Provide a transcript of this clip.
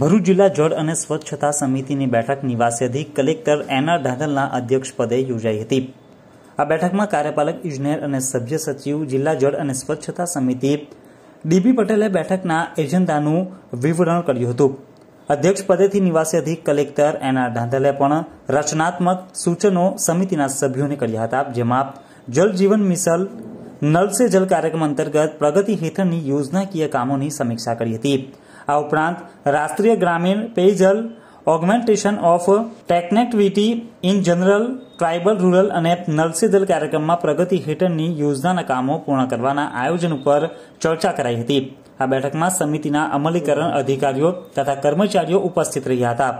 ભરૂચ જિલ્લા જળ અને સ્વચ્છતા સમિતિની બેઠક નિવાસેથી કલેક્ટર એન આર ઢાંગલના અધ્યક્ષપદે યોજાઈ હતી આ બેઠકમાં કાર્યપાલક ઇજનેર અને સભ્ય સચિવ જિલ્લા જળ અને સ્વચ્છતા સમિતિ ડીબી પટેલે બેઠકના એજન્ડાનું વિવરણ કર્યું હતું અધ્યક્ષપદેથી નિવાસેથી કલેક્ટર એન આર ઢાંધલે પણ રચનાત્મક સૂચનો સમિતિના સભ્યોને કર્યા હતા જેમાં જલ જીવન મિશન નલ સે જલ કાર્યક્રમ અંતર્ગત પ્રગતિ હેઠળની યોજનાકીય કામોની સમીક્ષા કરી હતી આ ઉપરાંત રાષ્ટ્રીય ગ્રામીણ પેયજલ ઓગમેન્ટેશન ઓફ ટેકનેક્ટિવિટી ઇન જનરલ ટ્રાઇબલ રૂરલ અને નલસીદલ કાર્યક્રમમાં પ્રગતિ હેઠળની યોજનાના કામો પૂર્ણ કરવાના આયોજન ઉપર ચર્ચા કરાઈ હતી આ બેઠકમાં સમિતિના અમલીકરણ અધિકારીઓ તથા કર્મચારીઓ ઉપસ્થિત રહ્યા હતા